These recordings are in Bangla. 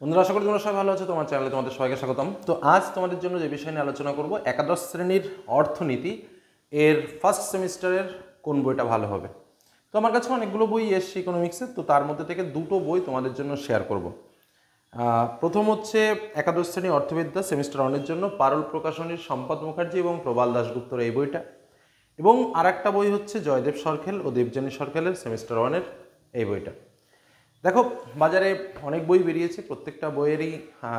বন্ধুরা আশা করি তোমরা সবাই ভালো আছো তোমার চ্যানেলে তোমাদের সবাইকে স্বাগতম তো আজ তোমাদের জন্য যে বিষয় নিয়ে আলোচনা করব একাদশ শ্রেণীর অর্থনীতি এর ফার্স্ট সেমিস্টারের কোন বইটা ভালো হবে তো আমার কাছে অনেকগুলো বই এসছে ইকোনমিক্সের তো তার মধ্যে থেকে দুটো বই তোমাদের জন্য শেয়ার করব প্রথম হচ্ছে একাদশ শ্রেণী অর্থবিদ্যা সেমিস্টার ওয়ানের জন্য পারুল প্রকাশনীর সম্পদ মুখার্জি এবং প্রবাল দাশগুপ্তর এই বইটা এবং আর একটা বই হচ্ছে জয়দেব সরখেল ও দেবজানী সরখেলের সেমিস্টার ওয়ানের এই বইটা দেখো বাজারে অনেক বই বেরিয়েছে প্রত্যেকটা বইয়েরই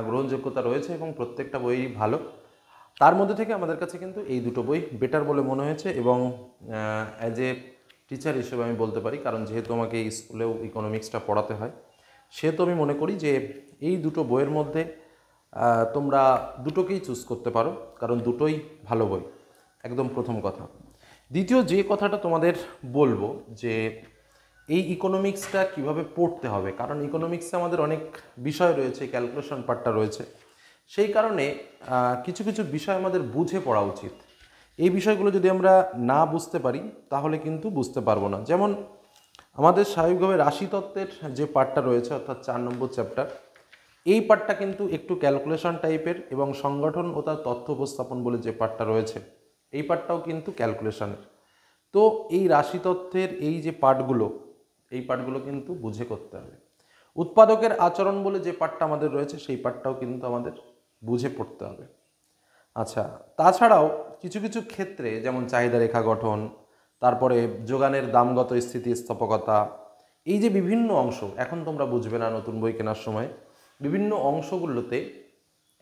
গ্রহণযোগ্যতা রয়েছে এবং প্রত্যেকটা বইয়েরই ভালো তার মধ্যে থেকে আমাদের কাছে কিন্তু এই দুটো বই বেটার বলে মনে হয়েছে এবং অ্যাজ এ টিচার হিসেবে আমি বলতে পারি কারণ যেহেতু আমাকে স্কুলেও ইকোনমিক্সটা পড়াতে হয় সেহেতু আমি মনে করি যে এই দুটো বইয়ের মধ্যে তোমরা দুটোকেই চুজ করতে পারো কারণ দুটোই ভালো বই একদম প্রথম কথা দ্বিতীয় যে কথাটা তোমাদের বলবো যে এই ইকোনমিক্সটা কিভাবে পড়তে হবে কারণ ইকোনমিক্সে আমাদের অনেক বিষয় রয়েছে ক্যালকুলেশন পার্টটা রয়েছে সেই কারণে কিছু কিছু বিষয় আমাদের বুঝে পড়া উচিত এই বিষয়গুলো যদি আমরা না বুঝতে পারি তাহলে কিন্তু বুঝতে পারবো না যেমন আমাদের স্বাভাবিকভাবে রাশিতত্ত্বের যে পার্টটা রয়েছে অর্থাৎ চার নম্বর চ্যাপ্টার এই পার্টটা কিন্তু একটু ক্যালকুলেশন টাইপের এবং সংগঠন ও তার তথ্য উপস্থাপন বলে যে পার্টটা রয়েছে এই পার্টটাও কিন্তু ক্যালকুলেশনের তো এই রাশিতত্ত্বের এই যে পার্টগুলো এই পাঠগুলো কিন্তু বুঝে করতে হবে উৎপাদকের আচরণ বলে যে পার্টটা আমাদের রয়েছে সেই পাঠটাও কিন্তু আমাদের বুঝে পড়তে হবে আচ্ছা তাছাড়াও কিছু কিছু ক্ষেত্রে যেমন চাহিদা রেখা গঠন তারপরে যোগানের দামগত স্থিতিস্থাপকতা এই যে বিভিন্ন অংশ এখন তোমরা বুঝবে না নতুন বই কেনার সময় বিভিন্ন অংশগুলোতে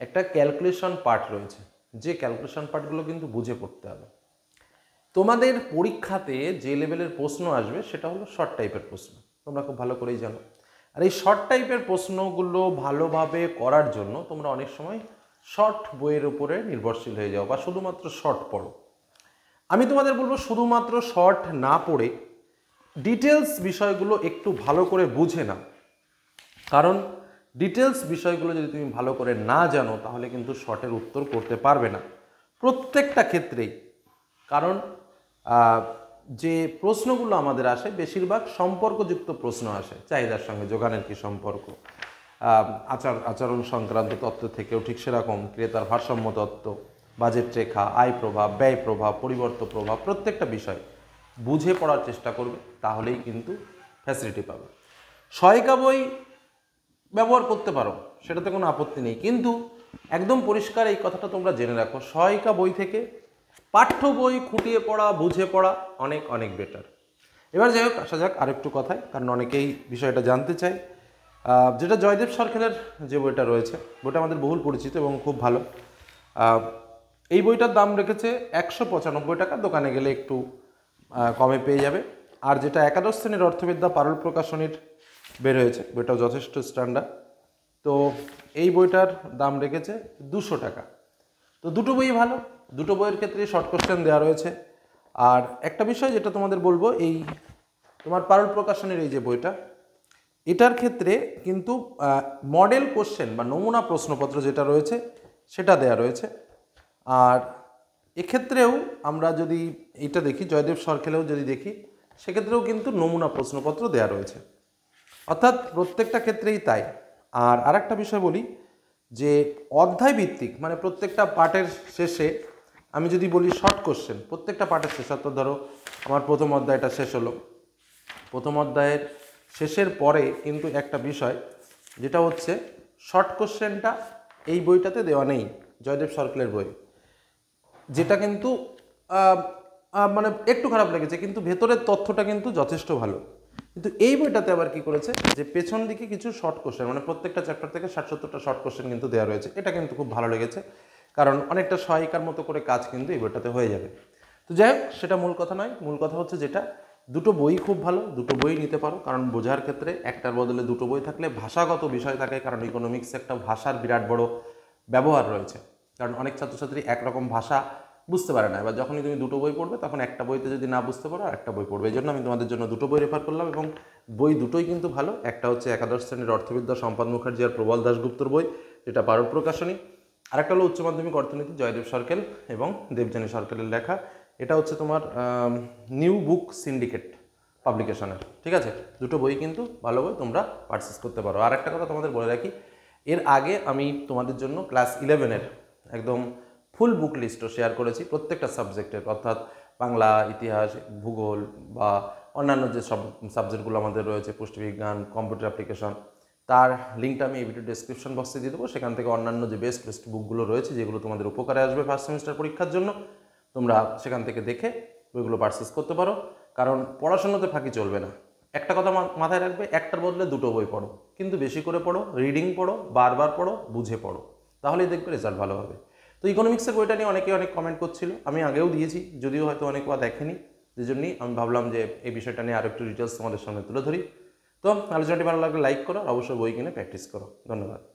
একটা ক্যালকুলেশন পার্ট রয়েছে যে ক্যালকুলেশন পার্টগুলো কিন্তু বুঝে পড়তে হবে তোমাদের পরীক্ষাতে যে লেভেলের প্রশ্ন আসবে সেটা হলো শর্ট টাইপের প্রশ্ন তোমরা খুব ভালো করেই জানো আর এই শর্ট টাইপের প্রশ্নগুলো ভালোভাবে করার জন্য তোমরা অনেক সময় শর্ট বইয়ের উপরে নির্ভরশীল হয়ে যাও বা শুধুমাত্র শর্ট পড়ো আমি তোমাদের বলবো শুধুমাত্র শর্ট না পড়ে ডিটেলস বিষয়গুলো একটু ভালো করে বুঝে না কারণ ডিটেলস বিষয়গুলো যদি তুমি ভালো করে না জানো তাহলে কিন্তু শর্টের উত্তর করতে পারবে না প্রত্যেকটা ক্ষেত্রেই কারণ যে প্রশ্নগুলো আমাদের আসে বেশিরভাগ সম্পর্কযুক্ত প্রশ্ন আসে চাহিদার সঙ্গে যোগানের কি সম্পর্ক আচার আচরণ সংক্রান্ত তত্ত্ব থেকেও ঠিক সেরকম ক্রেতার ভারসাম্য তত্ত্ব বাজেট রেখা আয় প্রভাব ব্যয় প্রভাব পরিবর্ত প্রভাব প্রত্যেকটা বিষয় বুঝে পড়ার চেষ্টা করবে তাহলেই কিন্তু ফ্যাসিলিটি পাবে সহায়িকা বই ব্যবহার করতে পারো সেটাতে কোনো আপত্তি নেই কিন্তু একদম পরিষ্কার এই কথাটা তোমরা জেনে রাখো সহায়িকা বই থেকে পাঠ্য বই খুঁটিয়ে পড়া বুঝে পড়া অনেক অনেক বেটার এবার যাই হোক আসা যাক আরেকটু কথায় কারণ অনেকেই বিষয়টা জানতে চাই যেটা জয়দেব সরকারের যে বইটা রয়েছে বইটা আমাদের বহুল পরিচিত এবং খুব ভালো এই বইটার দাম রেখেছে একশো পঁচানব্বই টাকা দোকানে গেলে একটু কমে পেয়ে যাবে আর যেটা একাদশ শ্রেণীর অর্থবিদ্যা পারুল প্রকাশনীর বের হয়েছে বইটাও যথেষ্ট স্ট্যান্ডার্ড তো এই বইটার দাম রেখেছে দুশো টাকা তো দুটো বই ভালো দুটো বইয়ের ক্ষেত্রে শর্ট কোশ্চেন দেওয়া রয়েছে আর একটা বিষয় যেটা তোমাদের বলবো এই তোমার পারল প্রকাশনের এই যে বইটা এটার ক্ষেত্রে কিন্তু মডেল কোশ্চেন বা নমুনা প্রশ্নপত্র যেটা রয়েছে সেটা দেয়া রয়েছে আর এক্ষেত্রেও আমরা যদি এটা দেখি জয়দেব সরখেলেও যদি দেখি সেক্ষেত্রেও কিন্তু নমুনা প্রশ্নপত্র দেয়া রয়েছে অর্থাৎ প্রত্যেকটা ক্ষেত্রেই তাই আর আরেকটা বিষয় বলি যে অধ্যায় ভিত্তিক মানে প্রত্যেকটা পার্টের শেষে আমি যদি বলি শর্ট কোশ্চেন প্রত্যেকটা পার্টের শেষ অর্থাৎ ধরো আমার প্রথম অধ্যায়টা শেষ হলো প্রথম অধ্যায়ের শেষের পরে কিন্তু একটা বিষয় যেটা হচ্ছে শর্ট কোশ্চেনটা এই বইটাতে দেওয়া নেই জয়দেব সরকলের বই যেটা কিন্তু মানে একটু খারাপ লেগেছে কিন্তু ভেতরের তথ্যটা কিন্তু যথেষ্ট ভালো কিন্তু এই বইটাতে আবার কি করেছে যে পেছন দিকে কিছু শর্ট কোশ্চেন মানে প্রত্যেকটা চ্যাপ্টার থেকে ষাট সত্তরটা শর্ট কোশ্চেন কিন্তু দেওয়া রয়েছে এটা কিন্তু খুব ভালো লেগেছে কারণ অনেকটা সহায়িকার মতো করে কাজ কিন্তু এই বইটাতে হয়ে যাবে তো যাই হোক সেটা মূল কথা নয় মূল কথা হচ্ছে যেটা দুটো বই খুব ভালো দুটো বই নিতে পারো কারণ বোঝার ক্ষেত্রে একটার বদলে দুটো বই থাকলে ভাষাগত বিষয় থাকে কারণ ইকোনমিক্স একটা ভাষার বিরাট বড় ব্যবহার রয়েছে কারণ অনেক ছাত্রছাত্রী একরকম ভাষা বুঝতে পারে না এবার যখনই তুমি দুটো বই পড়বে তখন একটা বইতে যদি না বুঝতে পারো আর একটা বই পড়বে এই জন্য আমি তোমাদের জন্য দুটো বই রেফার করলাম এবং বই দুটোই কিন্তু ভালো একটা হচ্ছে একাদশ শ্রেণীর অর্থবিদ্যা সম্পাদ মুখার্জি আর প্রবল দাসগুপ্তর বই যেটা পারদ প্রকাশনী আরেকটা হলো উচ্চ মাধ্যমিক অর্থনীতি জয়দেব সরকেল এবং দেবযানী সরকেলের লেখা এটা হচ্ছে তোমার নিউ বুক সিন্ডিকেট পাবলিকেশনের ঠিক আছে দুটো বই কিন্তু ভালো বই তোমরা পার্সেস করতে পারো আর একটা কথা তোমাদের বলে রাখি এর আগে আমি তোমাদের জন্য ক্লাস ইলেভেনের একদম ফুল বুক লিস্টও শেয়ার করেছি প্রত্যেকটা সাবজেক্টের অর্থাৎ বাংলা ইতিহাস ভূগোল বা অন্যান্য যে সব সাবজেক্টগুলো আমাদের রয়েছে পুষ্টিবিজ্ঞান কম্পিউটার অ্যাপ্লিকেশন তার লিঙ্কটা আমি এই ভিডিও ডিসক্রিপশন বক্সে দিয়ে দেবো সেখান থেকে অন্যান্য যে বেস্ট বেস্ট বুকগুলো রয়েছে যেগুলো তোমাদের উপকারে আসবে ফার্স্ট সেমিস্টার পরীক্ষার জন্য তোমরা সেখান থেকে দেখে বইগুলো পার্সেস করতে পারো কারণ পড়াশোনাতে ফাঁকি চলবে না একটা কথা মাথায় রাখবে একটার বদলে দুটো বই পড়ো কিন্তু বেশি করে পড়ো রিডিং পড়ো বারবার পড়ো বুঝে পড়ো তাহলেই দেখবে রেজাল্ট ভালো হবে তো ইকোনমিক্সের বইটা নিয়ে অনেকে অনেক কমেন্ট করছিল আমি আগেও দিয়েছি যদিও হয়তো অনেক বা দেখেনি যে জন্যই আমি ভাবলাম যে এই বিষয়টা নিয়ে আরও একটু ডিটেলস তোমাদের সামনে তুলে ধরি তো আলোচনাটি ভালো লাগলে লাইক করো অবশ্যই বই কিনে প্র্যাকটিস করো ধন্যবাদ